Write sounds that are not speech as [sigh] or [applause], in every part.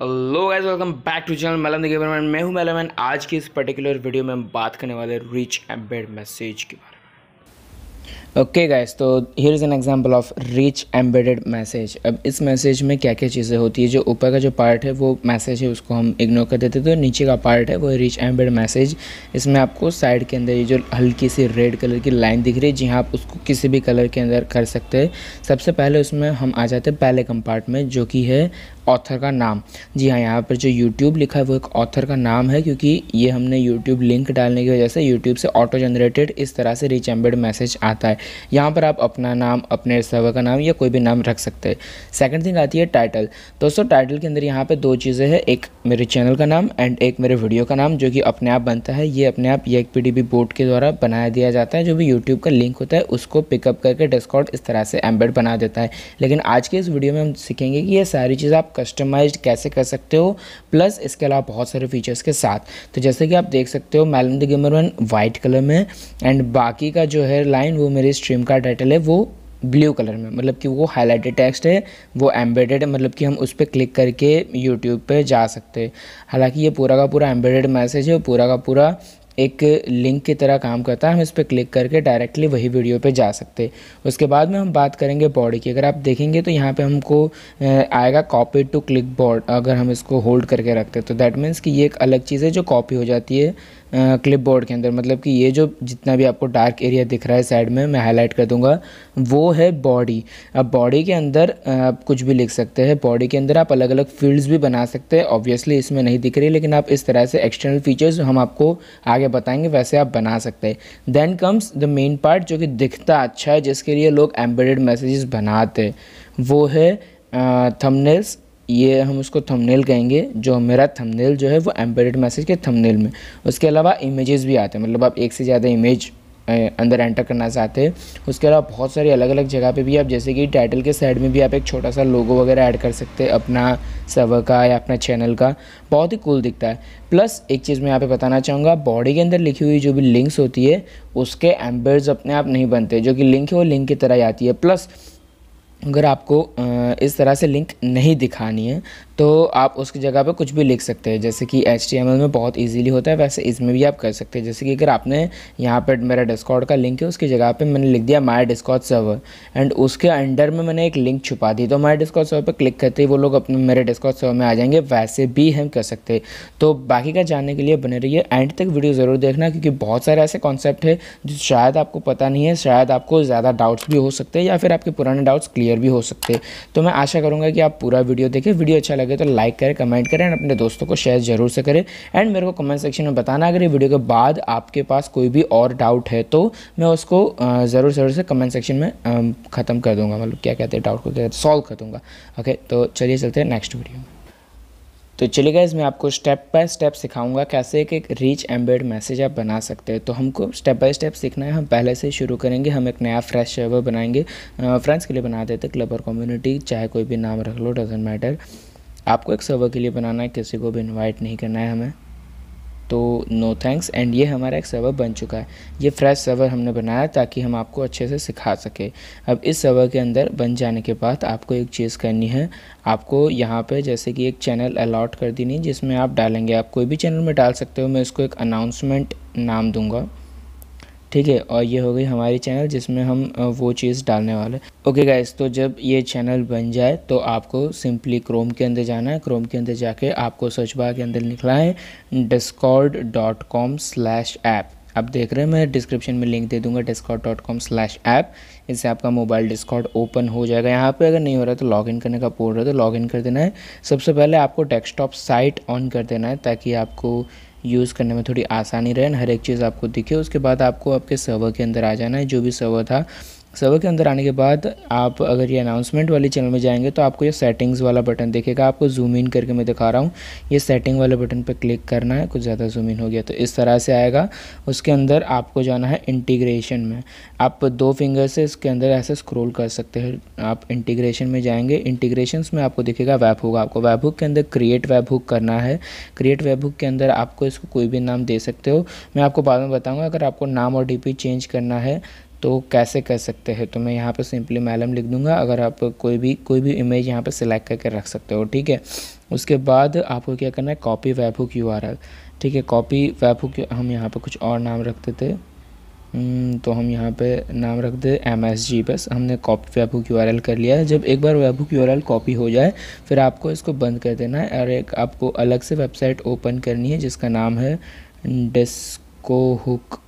Hello guys welcome back to channel Mailman मैं हूं Mailman आज की इस पर्टिकुलर वीडियो में हम बात करने वाले रिच एम्बेड मैसेज के बारे में ओके गाइस तो here is an example of rich embedded message अब इस मैसेज में क्या क्या चीज़ें होती है जो ऊपर का जो पार्ट है वो मैसेज है उसको हम इग्नोर कर देते तो नीचे का पार्ट है वो रिच एम्बेड मैसेज इसमें आपको साइड के अंदर ये जो हल्की सी रेड कलर की लाइन दिख रही है जी हाँ आप उसको किसी भी कलर के अंदर कर सकते हैं सबसे पहले उसमें हम आ जाते हैं पहले कंपार्ट में जो कि है ऑथर का नाम जी हाँ यहाँ पर जो यूट्यूब लिखा है वो एक ऑथर का नाम है क्योंकि ये हमने यूट्यूब लिंक डालने की वजह से यूट्यूब से ऑटो जनरेटेड इस तरह से रिच एम्बेड मैसेज आता है यहाँ पर आप अपना नाम अपने सर्वर का नाम या कोई भी नाम रख सकते हैं सेकंड थिंग आती है टाइटल दोस्तों टाइटल के अंदर यहाँ पे दो चीज़ें हैं एक मेरे चैनल का नाम एंड एक मेरे वीडियो का नाम जो कि अपने आप बनता है ये अपने आप ये पी बोर्ड के द्वारा बनाया दिया जाता है जो भी यूट्यूब का लिंक होता है उसको पिकअप करके डिस्काउंट इस तरह से एम्बेड बना देता है लेकिन आज के इस वीडियो में हम सीखेंगे कि ये सारी चीज़ आप कस्टमाइज कैसे कर सकते हो प्लस इसके अलावा बहुत सारे फीचर्स के साथ तो जैसे कि आप देख सकते हो Mailam the gamer one white colour में एंड बाकी का जो है लाइन वो मेरे स्ट्रीम का टाइटल है वो ब्लू कलर में मतलब कि वो हाईलाइटेड टेक्स्ट है वो एम्बेडेड है मतलब कि हम उस पर क्लिक करके यूट्यूब पे जा सकते हैं हालांकि ये पूरा का पूरा एम्बेडेड मैसेज है पूरा का पूरा एक लिंक की तरह काम करता है हम इस पर क्लिक करके डायरेक्टली वही वीडियो पे जा सकते हैं उसके बाद में हम बात करेंगे बॉडी की अगर आप देखेंगे तो यहाँ पे हमको आएगा कॉपी टू क्लिक बॉड अगर हम इसको होल्ड करके रखते हैं तो दैट मीन्स कि ये एक अलग चीज़ है जो कॉपी हो जाती है क्लिप बोर्ड के अंदर मतलब कि ये जो जितना भी आपको डार्क एरिया दिख रहा है साइड में मैं हाईलाइट कर दूंगा वो है बॉडी अब बॉडी के अंदर आप कुछ भी लिख सकते हैं बॉडी के अंदर आप अलग अलग फील्ड्स भी बना सकते हैं ऑब्वियसली इसमें नहीं दिख रही लेकिन आप इस तरह से एक्सटर्नल फीचर्स हम आपको आगे बताएंगे वैसे आप बना सकते हैं then comes the main part जो कि दिखता अच्छा है जिसके लिए लोग एम्बेडेड मैसेजेस बनाते हैं वो है uh, ये हम उसको थंबनेल कहेंगे जो मेरा थंबनेल जो है वो एम्बेडेड मैसेज के थंबनेल में उसके अलावा इमेजेस भी आते हैं मतलब आप एक से ज़्यादा इमेज अंदर एंटर करना चाहते हैं उसके अलावा बहुत सारी अलग अलग जगह पे भी आप जैसे कि टाइटल के साइड में भी आप एक छोटा सा लोगो वगैरह ऐड कर सकते हैं अपना सर्वर का या अपना चैनल का बहुत ही कूल दिखता है प्लस एक चीज़ मैं यहाँ पे बताना चाहूँगा बॉडी के अंदर लिखी हुई जो भी लिंक्स होती है उसके एम्बर्स अपने आप नहीं बनते जो कि लिंक है वो लिंक की तरह ही आती है प्लस अगर आपको इस तरह से लिंक नहीं दिखानी है तो आप उसकी जगह पे कुछ भी लिख सकते हैं जैसे कि एच में बहुत इजीली होता है वैसे इसमें भी आप कर सकते हैं जैसे कि अगर आपने यहाँ पर मेरा डिस्कॉर्ड का लिंक है उसकी जगह पे मैंने लिख दिया माई डिस्कॉर्ड सर्वर एंड उसके अंडर में मैंने एक लिंक छुपा दी तो माई डिस्कॉर्ड सर्वर पर क्लिक करते ही वो लोग अपने मेरे डिस्कॉर्ड सर्वर में आ जाएंगे वैसे भी हम कर सकते तो बाकी का जानने के लिए बने रही एंड तक वीडियो ज़रूर देखना क्योंकि बहुत सारे ऐसे कॉन्सेप्ट है जो शायद आपको पता नहीं है शायद आपको ज़्यादा डाउट्स भी हो सकते हैं या फिर आपके पुराने डाउट्स क्लियर भी हो सकते तो मैं आशा करूँगा कि आप पूरा वीडियो देखें वीडियो अच्छा लगे तो लाइक करें कमेंट करें एंड अपने दोस्तों को शेयर ज़रूर से करें एंड मेरे को कमेंट सेक्शन में बताना अगर ये वीडियो के बाद आपके पास कोई भी और डाउट है तो मैं उसको ज़रूर ज़रूर से कमेंट सेक्शन में ख़त्म कर दूँगा मतलब क्या कहते हैं डाउट को क्या सॉल्व कर दूँगा ओके तो चलिए चलते हैं नेक्स्ट वीडियो में तो चलिए गाइज मैं आपको स्टेप बाय स्टेप सिखाऊंगा कैसे एक एक रीच एम्बेड मैसेज आप बना सकते हैं तो हमको स्टेप बाय स्टेप सीखना है हम पहले से शुरू करेंगे हम एक नया फ्रेश सर्वर बनाएंगे फ्रेंड्स के लिए बना देते क्लब और कम्युनिटी चाहे कोई भी नाम रख लो डजेंट मैटर आपको एक सर्वर के लिए बनाना है किसी को भी इनवाइट नहीं करना है हमें तो नो थैंक्स एंड ये हमारा एक सर्वर बन चुका है ये फ्रेश सर्वर हमने बनाया ताकि हम आपको अच्छे से सिखा सके अब इस सर्वर के अंदर बन जाने के बाद आपको एक चीज़ करनी है आपको यहाँ पे जैसे कि एक चैनल अलाट कर देनी जिसमें आप डालेंगे आप कोई भी चैनल में डाल सकते हो मैं इसको एक अनाउंसमेंट नाम दूंगा ठीक है और ये हो गई हमारी चैनल जिसमें हम वो चीज़ डालने वाले ओके गाइस तो जब ये चैनल बन जाए तो आपको सिंपली क्रोम के अंदर जाना है क्रोम के अंदर जाके आपको सर्च बार के अंदर निकला है Discord dot com slash app आप देख रहे हैं मैं डिस्क्रिप्शन में लिंक दे दूंगा Discord dot com slash app इससे आपका मोबाइल डिस्कॉट ओपन हो जाएगा यहाँ पे अगर नहीं हो रहा है तो लॉगिन करने का बोल रहा है तो लॉगिन कर देना है सबसे पहले आपको डेस्कटॉप साइट ऑन कर देना है ताकि आपको यूज़ करने में थोड़ी आसानी रहे हर एक चीज़ आपको दिखे उसके बाद आपको आपके सर्वर के अंदर आ जाना है जो भी सर्वर था सर्वर के अंदर आने के बाद आप अगर ये अनाउंसमेंट वाले चैनल में जाएंगे तो आपको ये सेटिंग्स वाला बटन देखेगा आपको जूम इन करके मैं दिखा रहा हूँ ये सेटिंग वाले बटन पर क्लिक करना है कुछ ज़्यादा जूम इन हो गया तो इस तरह से आएगा उसके अंदर आपको जाना है इंटीग्रेशन में आप दो फिंगर से इसके अंदर ऐसे स्क्रोल कर सकते हैं आप इंटीग्रेशन में जाएंगे इंटीग्रेशन में आपको दिखेगा वेब हुक आपको वेब हुक के अंदर क्रिएट वेब हुक करना है क्रिएट वेब हुक के अंदर आपको इसको कोई भी नाम दे सकते हो मैं आपको बाद में बताऊँगा अगर आपको नाम और डी चेंज करना है तो कैसे कर सकते हैं तो मैं यहाँ पर सिंपली मैलम लिख दूंगा अगर आप कोई भी कोई भी इमेज यहाँ पर सिलेक्ट करके रख सकते हो ठीक है उसके बाद आपको क्या करना है कॉपी वेबहुक यू आर ठीक है कॉपी वेबहुक हम यहाँ पर कुछ और नाम रखते थे हम्म, तो हम यहाँ पे नाम रख दे एम एस जी बस हमने copy webhook U R L कर लिया है जब एक बार webhook U R L copy हो जाए फिर आपको इसको बंद कर देना है और एक आपको अलग से वेबसाइट ओपन करनी है जिसका नाम है डिस्को हुक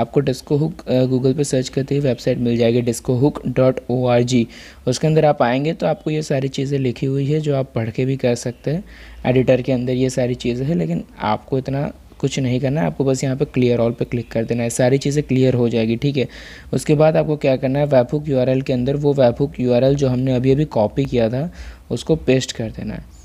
आपको डिस्को हुक गूगल पर सर्च करते ही वेबसाइट मिल जाएगी Discohook dot O R G उसके अंदर आप आएंगे तो आपको ये सारी चीज़ें लिखी हुई है जो आप पढ़ के भी कर सकते हैं एडिटर के अंदर ये सारी चीज़ें हैं लेकिन आपको इतना कुछ नहीं करना है आपको बस यहाँ पे क्लियर ऑल पे क्लिक कर देना है सारी चीज़ें क्लियर हो जाएगी ठीक है उसके बाद आपको क्या करना है वेबहुक यूआरएल के अंदर वो वेबहुक यूआरएल जो हमने अभी अभी कॉपी किया था उसको पेस्ट कर देना है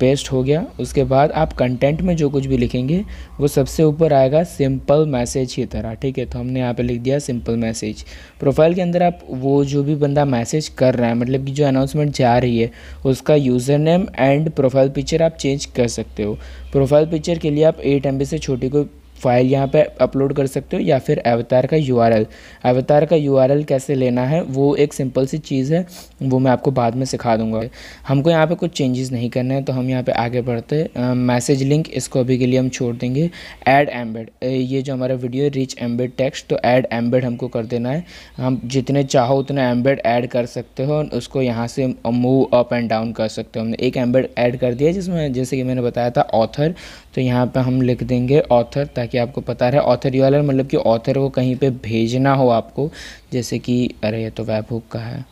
पेस्ट हो गया उसके बाद आप कंटेंट में जो कुछ भी लिखेंगे वो सबसे ऊपर आएगा सिंपल मैसेज की तरह ठीक है तो हमने यहाँ पे लिख दिया सिंपल मैसेज प्रोफाइल के अंदर आप वो जो भी बंदा मैसेज कर रहा है मतलब कि जो अनाउंसमेंट जा रही है उसका user name and profile picture आप चेंज कर सकते हो प्रोफाइल पिक्चर के लिए आप एट एम से छोटी कोई फाइल यहाँ पे अपलोड कर सकते हो या फिर अवतार का यू अवतार का यू कैसे लेना है वो एक सिंपल सी चीज़ है वो मैं आपको बाद में सिखा दूंगा हमको यहाँ पे कुछ चेंजेस नहीं करना है तो हम यहाँ पे आगे बढ़ते हैं मैसेज लिंक इसको अभी के लिए हम छोड़ देंगे ऐड एम्बेड ये जो हमारा वीडियो है रिच एम्बेड टेक्स्ट तो ऐड एम्बेड हमको कर देना है हम जितने चाहो उतने एम्बेड ऐड कर सकते हो उसको यहाँ से मूव अप एंड डाउन कर सकते हो हमने एक एम्बेड ऐड कर दिया जिसमें जैसे कि मैंने बताया था ऑथर तो यहाँ पे हम लिख देंगे ऑथर ताकि आपको पता रहे ऑथर यू मतलब कि ऑथर को कहीं पे भेजना हो आपको जैसे कि अरे ये तो वैबुक का है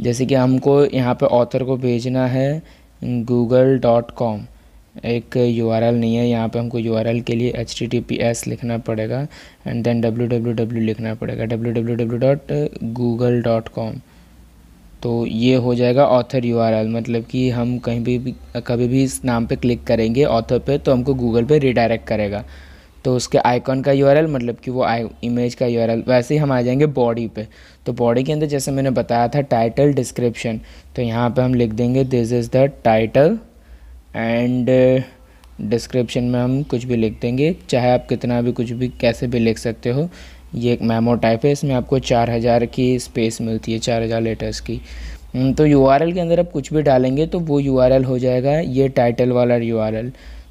जैसे कि हमको यहाँ पे ऑथर को भेजना है गूगल डॉट कॉम एक यू नहीं है यहाँ पे हमको यू के लिए एच लिखना पड़ेगा एंड देन डब्ल्यू लिखना पड़ेगा डब्ल्यू तो ये हो जाएगा ऑथर यू मतलब कि हम कहीं भी, कभी भी इस नाम पे क्लिक करेंगे ऑथर पे तो हमको गूगल पे रिडायरेक्ट करेगा तो उसके आइकॉन का यू मतलब कि वो आई इमेज का यू वैसे ही हम आ जाएंगे बॉडी पे तो बॉडी के अंदर जैसे मैंने बताया था टाइटल डिस्क्रिप्शन तो यहाँ पर हम लिख देंगे this is the title and description में हम कुछ भी लिख देंगे चाहे आप कितना भी कुछ भी कैसे भी लिख सकते हो ये एक मेमो टाइप है इसमें आपको चार हज़ार की स्पेस मिलती है चार हज़ार लेटर्स की हम्म, तो यू के अंदर आप कुछ भी डालेंगे तो वो यू हो जाएगा ये टाइटल वाला यू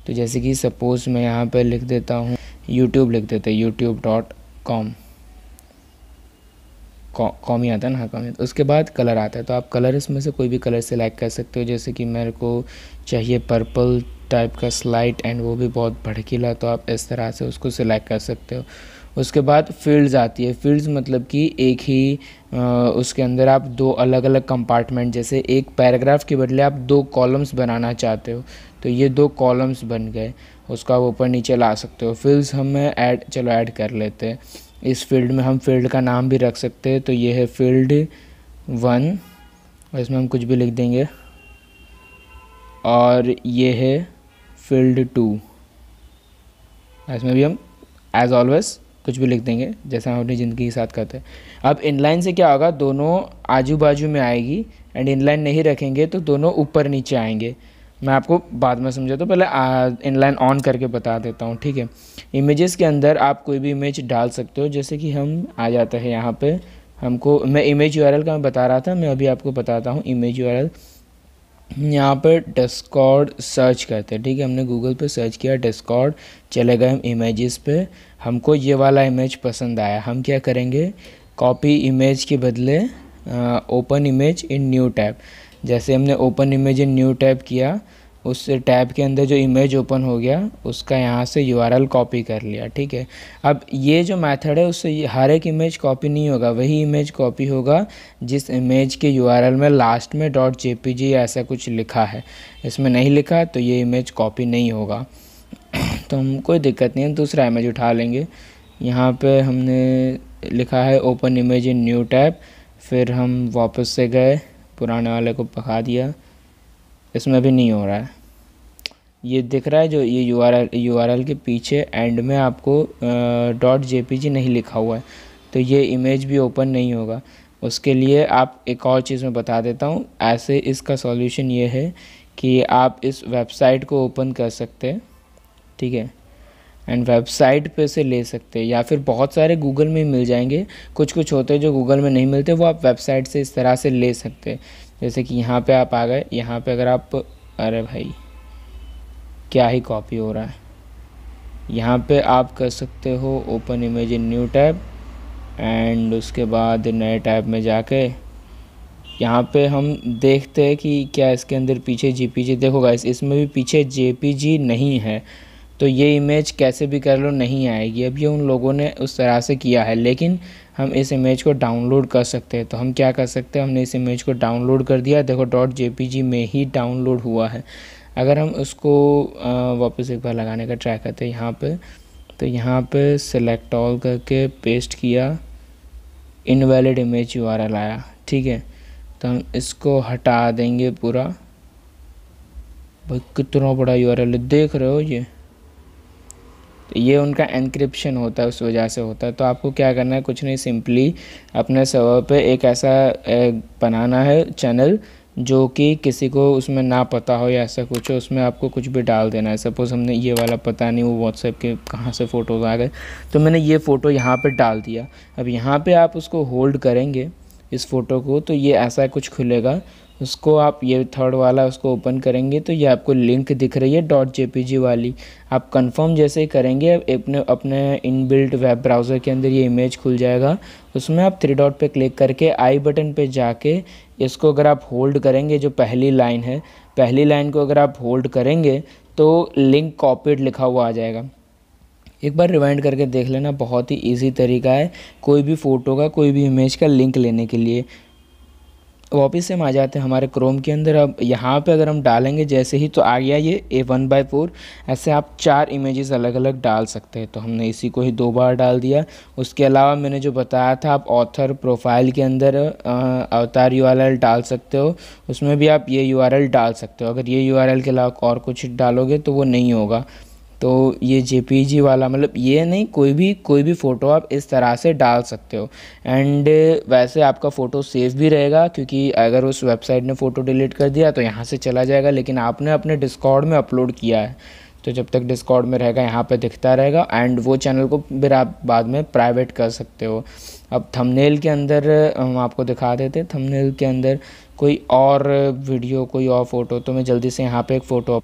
तो जैसे कि सपोज़ मैं यहाँ पर लिख देता हूँ यूट्यूब लिख देते हैं यूट्यूब डॉट कॉम कॉम ही आता है ना कॉमी हाँ, उसके बाद कलर आता है तो आप कलर इसमें से कोई भी कलर सेलेक्ट कर सकते हो जैसे कि मेरे को चाहिए पर्पल टाइप का स्लाइट एंड वो भी बहुत भड़कीला तो आप इस तरह से उसको सिलेक्ट कर सकते हो उसके बाद फील्ड्स आती है फील्ड्स मतलब कि एक ही आ, उसके अंदर आप दो अलग अलग कंपार्टमेंट जैसे एक पैराग्राफ के बदले आप दो कॉलम्स बनाना चाहते हो तो ये दो कॉलम्स बन गए उसको आप ऊपर नीचे ला सकते हो फील्ड्स हम ऐड चलो ऐड कर लेते हैं इस फील्ड में हम फील्ड का नाम भी रख सकते हैं तो ये है फील्ड वन और इसमें हम कुछ भी लिख देंगे और ये है फील्ड टू इसमें भी हम एज ऑलवेज कुछ भी लिख देंगे जैसा हम अपनी ज़िंदगी के साथ करते हैं अब इनलाइन से क्या होगा दोनों आजू बाजू में आएगी एंड इनलाइन नहीं रखेंगे तो दोनों ऊपर नीचे आएंगे मैं आपको बाद में समझा तो पहले इनलाइन ऑन करके बता देता हूँ ठीक है इमेजेस के अंदर आप कोई भी इमेज डाल सकते हो जैसे कि हम आ जाते हैं यहाँ पर हमको मैं इमेज यू का मैं बता रहा था मैं अभी आपको बताता हूँ इमेज यू यहाँ पर डिस्कॉर्ड सर्च करते हैं ठीक है हमने गूगल पे सर्च किया डिस्कॉर्ड चले गए हम इमेजेस पे हमको ये वाला इमेज पसंद आया हम क्या करेंगे कॉपी इमेज के बदले open image in new tab जैसे हमने open image in new tab किया उस टैब के अंदर जो इमेज ओपन हो गया उसका यहाँ से यू कॉपी कर लिया ठीक है अब ये जो मेथड है उससे हर एक इमेज कॉपी नहीं होगा वही इमेज कॉपी होगा जिस इमेज के यू में लास्ट में डॉट जे ऐसा कुछ लिखा है इसमें नहीं लिखा तो ये इमेज कॉपी नहीं होगा [clears throat] तो हम कोई दिक्कत नहीं है दूसरा इमेज उठा लेंगे यहाँ पे हमने लिखा है open image in new tab फिर हम वापस से गए पुराने वाले को पका दिया इसमें भी नहीं हो रहा है ये दिख रहा है जो ये U R L U R L के पीछे एंड में आपको डॉट जे पी जी नहीं लिखा हुआ है तो ये इमेज भी ओपन नहीं होगा उसके लिए आप एक और चीज़ में बता देता हूँ ऐसे इसका सॉल्यूशन ये है कि आप इस वेबसाइट को ओपन कर सकते हैं ठीक है एंड वेबसाइट पे से ले सकते हैं या फिर बहुत सारे गूगल में मिल जाएंगे कुछ कुछ होते हैं जो गूगल में नहीं मिलते वो आप वेबसाइट से इस तरह से ले सकते हैं जैसे कि यहाँ पे आप आ गए यहाँ पे अगर आप अरे भाई क्या ही कॉपी हो रहा है यहाँ पे आप कर सकते हो open image in new tab and उसके बाद नए टैब में जाके यहाँ पे हम देखते हैं कि क्या इसके अंदर पीछे जीपीजी देखो गाइस इसमें भी पीछे जेपीजी नहीं है तो ये इमेज कैसे भी कर लो नहीं आएगी अभी उन लोगों ने उस तरह से किया है लेकिन हम इस इमेज को डाउनलोड कर सकते हैं तो हम क्या कर सकते हैं हमने इस इमेज को डाउनलोड कर दिया देखो डॉट जे में ही डाउनलोड हुआ है अगर हम उसको वापस एक बार लगाने का ट्राई करते हैं यहाँ पर तो यहाँ पर सेलेक्ट ऑल करके पेस्ट किया इनवैलिड इमेज यू आया ठीक है तो हम इसको हटा देंगे पूरा भाई कितना बड़ा यू देख रहे हो ये ये उनका एनक्रिप्शन होता है उस वजह से होता है तो आपको क्या करना है कुछ नहीं सिंपली अपने सर्वर पे एक ऐसा बनाना है चैनल जो कि किसी को उसमें ना पता हो या ऐसा कुछ हो उसमें आपको कुछ भी डाल देना है सपोज़ हमने ये वाला पता नहीं वो व्हाट्सएप के कहाँ से फ़ोटोज़ आ गए तो मैंने ये फ़ोटो यहाँ पर डाल दिया अब यहाँ पर आप उसको होल्ड करेंगे इस फ़ोटो को तो ये ऐसा कुछ खुलेगा उसको आप ये थर्ड वाला उसको ओपन करेंगे तो ये आपको लिंक दिख रही है डॉट जे वाली आप कंफर्म जैसे ही करेंगे अपने अपने इनबिल्ट वेब ब्राउज़र के अंदर ये इमेज खुल जाएगा उसमें आप थ्री डॉट पे क्लिक करके आई बटन पे जाके इसको अगर आप होल्ड करेंगे जो पहली लाइन है पहली लाइन को अगर आप होल्ड करेंगे तो लिंक कॉपीड लिखा हुआ आ जाएगा एक बार रिवाइंड करके देख लेना बहुत ही ईजी तरीका है कोई भी फ़ोटो का कोई भी इमेज का लिंक लेने के लिए वापस से हम आ जाते हैं हमारे क्रोम के अंदर अब यहाँ पे अगर हम डालेंगे जैसे ही तो आ गया ये ए वन बाई फोर ऐसे आप चार इमेजेस अलग अलग डाल सकते हैं तो हमने इसी को ही दो बार डाल दिया उसके अलावा मैंने जो बताया था आप ऑथर प्रोफाइल के अंदर अवतार यू डाल सकते हो उसमें भी आप ये यू डाल सकते हो अगर ये यू के अलावा और कुछ डालोगे तो वो नहीं होगा तो ये जे वाला मतलब ये नहीं कोई भी कोई भी फ़ोटो आप इस तरह से डाल सकते हो एंड वैसे आपका फ़ोटो सेफ भी रहेगा क्योंकि अगर उस वेबसाइट ने फ़ोटो डिलीट कर दिया तो यहाँ से चला जाएगा लेकिन आपने अपने डिस्कॉर्ड में अपलोड किया है तो जब तक डिस्कॉर्ड में रहेगा यहाँ पे दिखता रहेगा एंड वो चैनल को फिर आप बाद में प्राइवेट कर सकते हो अब थंबनेल के अंदर हम आपको दिखा देते थमनेल थंबनेल के अंदर कोई और वीडियो कोई और फ़ोटो तो मैं जल्दी से यहाँ पे एक फ़ोटो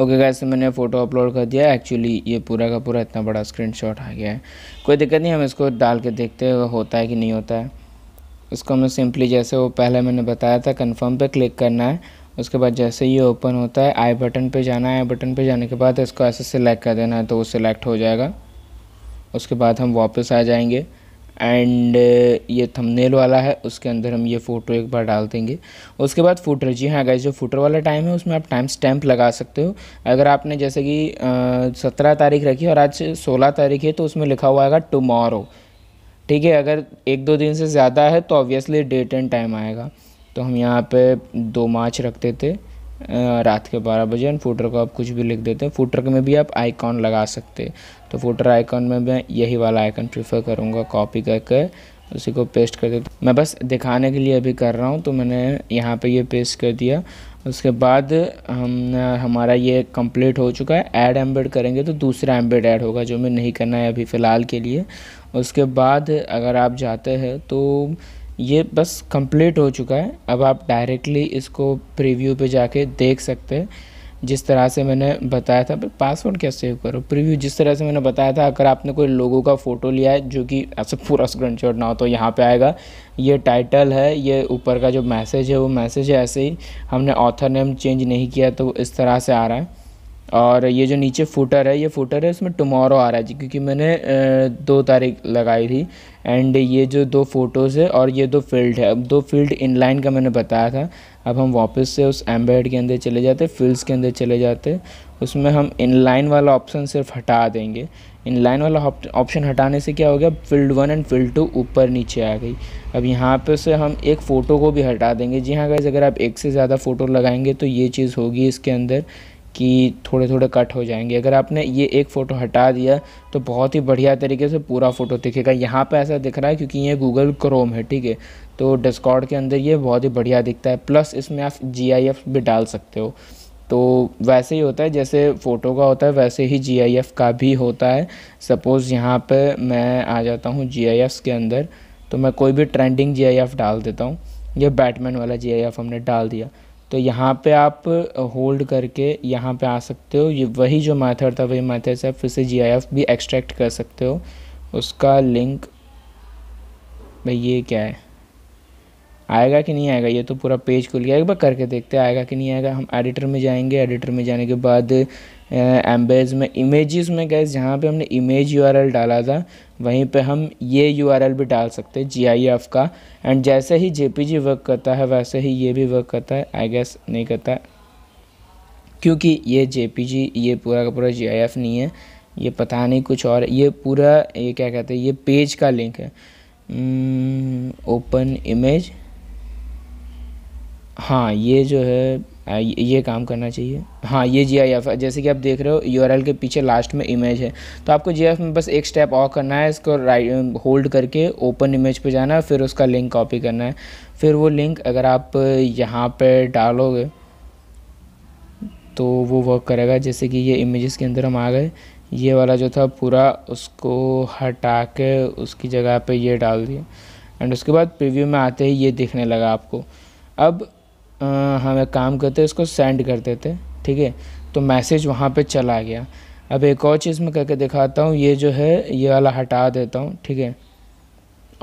ओके गाइस तो मैंने फ़ोटो अपलोड कर दिया एक्चुअली ये पूरा का पूरा इतना बड़ा स्क्रीनशॉट आ गया है कोई दिक्कत नहीं हम इसको डाल के देखते हैं होता है कि नहीं होता है इसको हमें सिंपली जैसे वो पहले मैंने बताया था कन्फर्म पे क्लिक करना है उसके बाद जैसे ये ओपन होता है आई बटन पे जाना है आई बटन पे जाने के बाद इसको ऐसे सिलेक्ट कर देना है तो वो सिलेक्ट हो जाएगा उसके बाद हम वापस आ जाएंगे एंड uh, ये थंबनेल वाला है उसके अंदर हम ये फ़ोटो एक बार डाल देंगे उसके बाद फुटर जी हाँ गाइज जो फुटर वाला टाइम है उसमें आप टाइम स्टैम्प लगा सकते हो अगर आपने जैसे कि सत्रह तारीख रखी और आज सोलह तारीख है तो उसमें लिखा हुआ आएगा टमोरो ठीक है अगर एक दो दिन से ज़्यादा है तो ऑब्वियसली डेट एंड टाइम आएगा तो हम यहाँ पे दो मार्च रखते थे रात के बारह बजे एंड फूटर को आप कुछ भी लिख देते हैं फूटर में भी आप आइकॉन लगा सकते हैं तो फूटर आइकॉन में मैं यही वाला आइकॉन प्रीफर करूँगा कॉपी करके उसी को पेस्ट कर देता मैं बस दिखाने के लिए अभी कर रहा हूँ तो मैंने यहाँ पे ये पेस्ट कर दिया उसके बाद हम हमारा ये कंप्लीट हो चुका है ऐड एम्बेड करेंगे तो दूसरा एम्बेड ऐड होगा जो मैं नहीं करना है अभी फ़िलहाल के लिए उसके बाद अगर आप जाते हैं तो ये बस कंप्लीट हो चुका है अब आप डायरेक्टली इसको प्रीव्यू पे जाके देख सकते हैं जिस तरह से मैंने बताया था पासवर्ड क्या सेव करो प्रीव्यू जिस तरह से मैंने बताया था अगर आपने कोई लोगों का फ़ोटो लिया है जो कि ऐसा पूरा स्क्रीन शॉट ना हो तो यहाँ पे आएगा ये टाइटल है ये ऊपर का जो मैसेज है वो मैसेज है ऐसे ही हमने ऑथर नेम चेंज नहीं किया तो इस तरह से आ रहा है और ये जो नीचे फूटर है ये फूटर है इसमें टुमारो आ रहा है जी क्योंकि मैंने दो तारीख लगाई थी एंड ये जो दो फ़ोटोज़ है और ये दो फील्ड है अब दो फील्ड इनलाइन का मैंने बताया था अब हम वापस से उस एम्बेड के अंदर चले जाते फील्ड्स के अंदर चले जाते उसमें हम इनलाइन वाला ऑप्शन सिर्फ हटा देंगे इनलाइन वाला ऑप्शन हटाने से क्या हो गया field one and field two ऊपर नीचे आ गई अब यहाँ पे से हम एक फ़ोटो को भी हटा देंगे जी हाँ गैस अगर आप एक से ज़्यादा फ़ोटो लगाएंगे तो ये चीज़ होगी इसके अंदर कि थोड़े थोड़े कट हो जाएंगे अगर आपने ये एक फ़ोटो हटा दिया तो बहुत ही बढ़िया तरीके से पूरा फ़ोटो दिखेगा यहाँ पे ऐसा दिख रहा है क्योंकि ये गूगल क्रोम है ठीक है तो डिस्कॉर्ड के अंदर ये बहुत ही बढ़िया दिखता है प्लस इसमें आप जी भी डाल सकते हो तो वैसे ही होता है जैसे फ़ोटो का होता है वैसे ही जी का भी होता है सपोज़ यहाँ पर मैं आ जाता हूँ जी के अंदर तो मैं कोई भी ट्रेंडिंग जी डाल देता हूँ ये बैटमैन वाला जी हमने डाल दिया तो यहाँ पे आप होल्ड करके यहाँ पे आ सकते हो ये वही जो मेथड था वही मेथड से आप फिर से जी भी एक्सट्रैक्ट कर सकते हो उसका लिंक भाई ये क्या है आएगा कि नहीं आएगा ये तो पूरा पेज खुल गया एक बार करके देखते हैं आएगा कि नहीं आएगा हम एडिटर में जाएंगे एडिटर में जाने के बाद एम्बेज में इमेजेस में गए जहाँ पे हमने इमेज यूआरएल डाला था वहीं पे हम ये यूआरएल भी डाल सकते हैं जीआईएफ का एंड जैसे ही जेपीजी वर्क करता है वैसे ही ये भी वर्क करता है आई गेस नहीं करता क्योंकि ये जे ये पूरा का पूरा जी नहीं है ये पता नहीं कुछ और ये पूरा ये क्या कहते हैं ये पेज का लिंक है ओपन hmm, इमेज हाँ ये जो है ये काम करना चाहिए हाँ ये जी आई एफ जैसे कि आप देख रहे हो यू के पीछे लास्ट में इमेज है तो आपको जी में बस एक स्टेप और करना है इसको राइट होल्ड करके ओपन इमेज पे जाना है फिर उसका लिंक कॉपी करना है फिर वो लिंक अगर आप यहाँ पे डालोगे तो वो वर्क करेगा जैसे कि ये इमेजेस के अंदर हम आ गए ये वाला जो था पूरा उसको हटा के उसकी जगह पर ये डाल दिया एंड उसके बाद प्रिव्यू में आते ही ये दिखने लगा आपको अब हम हाँ, एक काम करते इसको सेंड कर देते ठीक है तो मैसेज वहाँ पे चला गया अब एक और चीज़ मैं करके दिखाता हूँ ये जो है ये वाला हटा देता हूँ ठीक है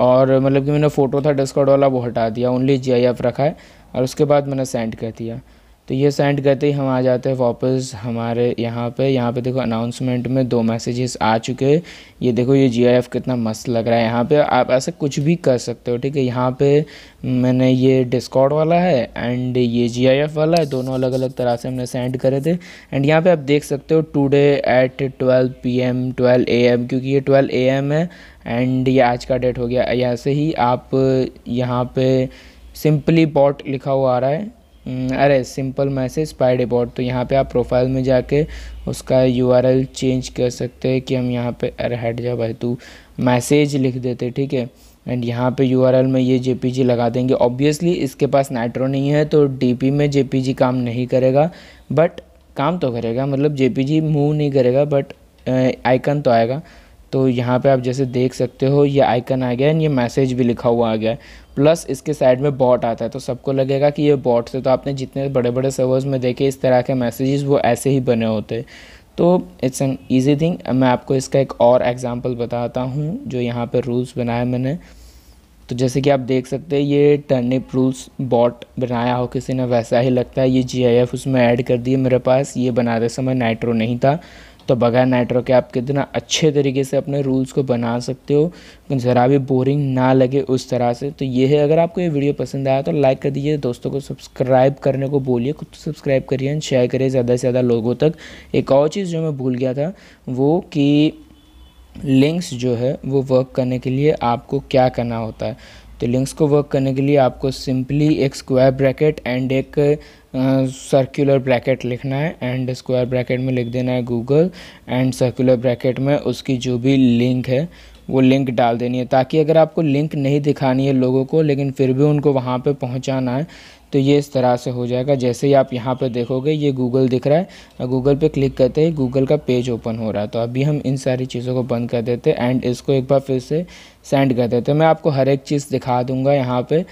और मतलब कि मैंने फ़ोटो था डिस्कॉर्ड वाला वो हटा दिया ओनली जी रखा है और उसके बाद मैंने सेंड कर दिया तो ये सेंड करते ही हम आ जाते हैं वापस हमारे यहाँ पे यहाँ पे देखो अनाउंसमेंट में दो मैसेजेस आ चुके हैं ये देखो ये जी कितना मस्त लग रहा है यहाँ पे आप ऐसा कुछ भी कर सकते हो ठीक है यहाँ पे मैंने ये डिस्कॉर्ड वाला है एंड ये जी वाला है दोनों अलग अलग तरह से हमने सेंड करे थे एंड यहाँ पर आप देख सकते हो today at twelve P M twelve A M क्योंकि ये ट्वेल्व ए एम है एंड ये आज का डेट हो गया ऐसे ही आप यहाँ पर सिंपली बॉट लिखा हुआ आ रहा है हम्म, अरे सिंपल मैसेज पाई डिफॉल्ट तो यहाँ पे आप प्रोफाइल में जाके उसका यूआरएल चेंज कर सकते हैं कि हम यहाँ पे अरे हट जा भाई तू मैसेज लिख देते ठीक है एंड यहाँ पे यूआरएल में ये जेपीजी लगा देंगे ऑब्वियसली इसके पास नाइट्रो नहीं है तो डीपी में जेपीजी काम नहीं करेगा बट काम तो करेगा मतलब जे मूव नहीं करेगा बट आइकन तो आएगा तो यहाँ पे आप जैसे देख सकते हो ये आइकन आ गया एंड ये मैसेज भी लिखा हुआ आ गया है प्लस इसके साइड में बॉट आता है तो सबको लगेगा कि ये बॉट से तो आपने जितने बड़े बड़े सर्वर्स में देखे इस तरह के मैसेजेस वो ऐसे ही बने होते तो इट्स एन ईजी थिंग मैं आपको इसका एक और एग्ज़ाम्पल बताता हूँ जो यहाँ पर रूल्स बनाया मैंने तो जैसे कि आप देख सकते हैं ये टर्निप रूल्स बॉट बनाया हो किसी ने वैसा ही लगता है ये जी उसमें ऐड कर दिए मेरे पास ये बनाते समय नाइट्रो नहीं था तो बगैर नाइट्रो के आप कितना अच्छे तरीके से अपने रूल्स को बना सकते हो ज़रा भी बोरिंग ना लगे उस तरह से तो ये है अगर आपको ये वीडियो पसंद आया तो लाइक कर दीजिए दोस्तों को सब्सक्राइब करने को बोलिए खुद सब्सक्राइब करिए एंड शेयर करिए ज़्यादा से ज़्यादा लोगों तक एक और चीज़ जो मैं भूल गया था वो कि लिंक्स जो है वो वर्क करने के लिए आपको क्या करना होता है तो लिंक्स को वर्क करने के लिए आपको सिंपली एक स्क्वायर ब्रैकेट एंड एक सर्कुलर ब्रैकेट लिखना है एंड स्क्वायर ब्रैकेट में लिख देना है गूगल एंड सर्कुलर ब्रैकेट में उसकी जो भी लिंक है वो लिंक डाल देनी है ताकि अगर आपको लिंक नहीं दिखानी है लोगों को लेकिन फिर भी उनको वहाँ पे पहुँचाना है तो ये इस तरह से हो जाएगा जैसे ही आप यहाँ पर देखोगे ये गूगल दिख रहा है गूगल पे क्लिक करते ही गूगल का पेज ओपन हो रहा है तो अभी हम इन सारी चीज़ों को बंद कर देते हैं एंड इसको एक बार फिर से सेंड कर देते हैं तो मैं आपको हर एक चीज़ दिखा दूंगा यहाँ पे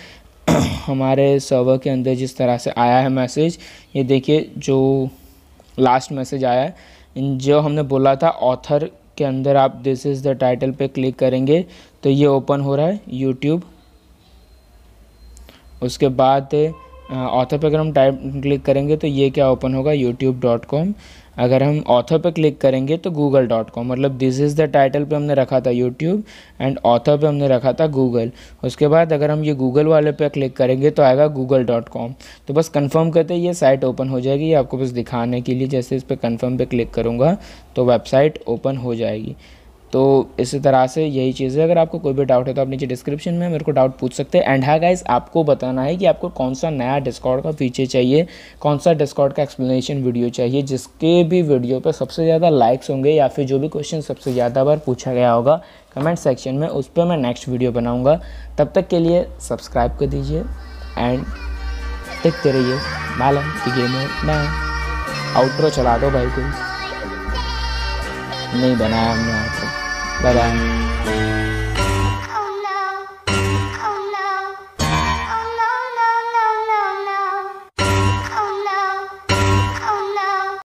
[clears throat] हमारे सर्वर के अंदर जिस तरह से आया है मैसेज ये देखिए जो लास्ट मैसेज आया है जो हमने बोला था ऑथर के अंदर आप दिस इज़ द टाइटल पे क्लिक करेंगे तो ये ओपन हो रहा है यूट्यूब उसके बाद ऑथर पे अगर हम टाइप क्लिक करेंगे तो ये क्या ओपन होगा यूट्यूब डॉट कॉम अगर हम ऑथर पर क्लिक करेंगे तो गूगल डॉट कॉम मतलब दिस इज़ द टाइटल पे हमने रखा था यूट्यूब एंड ऑथर पे हमने रखा था गूगल उसके बाद अगर हम ये गूगल वाले पे क्लिक करेंगे तो आएगा गूगल डॉट कॉम तो बस कंफर्म करते ये साइट ओपन हो जाएगी आपको बस दिखाने के लिए जैसे इस पर कन्फर्म पर क्लिक करूँगा तो वेबसाइट ओपन हो जाएगी तो इसी तरह से यही चीज़ है अगर आपको कोई भी डाउट है तो आप नीचे डिस्क्रिप्शन में मेरे को डाउट पूछ सकते हैं एंड हाँ गाइज आपको बताना है कि आपको कौन सा नया डिस्काउट का फीचर चाहिए कौन सा डिस्काउट का एक्सप्लेनेशन वीडियो चाहिए जिसके भी वीडियो पर सबसे ज़्यादा लाइक्स होंगे या फिर जो भी क्वेश्चन सबसे ज़्यादा बार पूछा गया होगा कमेंट सेक्शन में उस पर मैं नेक्स्ट वीडियो बनाऊँगा तब तक के लिए सब्सक्राइब कर दीजिए एंड देखते रहिए मैलम गेमर मैं आउटरो चला दो भाई को नहीं बनाया हमने आउटरो Bye bye.